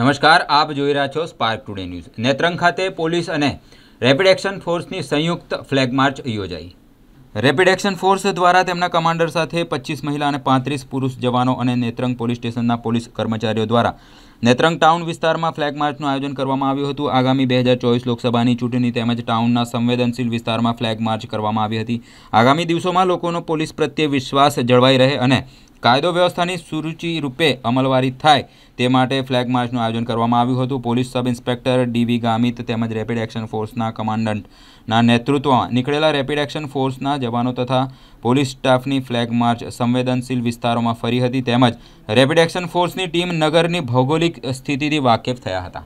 નમસ્કાર આપ જોઈ રહ્યા છો સ્પાર્ક ટુડે ન્યૂઝ નેત્રંગ ખાતે પોલીસ અને રેપિડ એક્શન ફોર્સની સંયુક્ત ફ્લેગ માર્ચ યોજાઈ રેપિડ એક્શન ફોર્સ દ્વારા તેમના કમાન્ડર સાથે પચીસ મહિલા અને પાંત્રીસ પુરુષ જવાનો અને નેત્રંગ પોલીસ સ્ટેશનના પોલીસ કર્મચારીઓ દ્વારા નેત્રંગ ટાઉન વિસ્તારમાં ફ્લેગ માર્ચનું આયોજન કરવામાં આવ્યું હતું આગામી બે હજાર ચોવીસ લોકસભાની ચૂંટણી તેમજ ટાઉનના સંવેદનશીલ વિસ્તારમાં ફ્લેગ માર્ચ કરવામાં આવી હતી આગામી દિવસોમાં લોકોનો પોલીસ પ્રત્યે વિશ્વાસ જળવાઈ રહે અને કાયદો વ્યવસ્થાની સુરુચિ રૂપે અમલવારી થાય તે માટે ફ્લેગ માર્ચનું આયોજન કરવામાં આવ્યું હતું police sub inspector DV Gamit તેમજ રેપિડ એક્શન ફોર્સના કમાન્ડન્ટના નેતૃત્વમાં નીકળેલા રેપિડ એક્શન ફોર્સના જવાનો તથા પોલીસ સ્ટાફની ફ્લેગ માર્ચ સંવેદનશીલ વિસ્તારોમાં ફરી હતી તેમજ રેપિડ એક્શન ફોર્સની ટીમ નગરની ભૌગોલિક સ્થિતિથી વાકેફ થયા હતા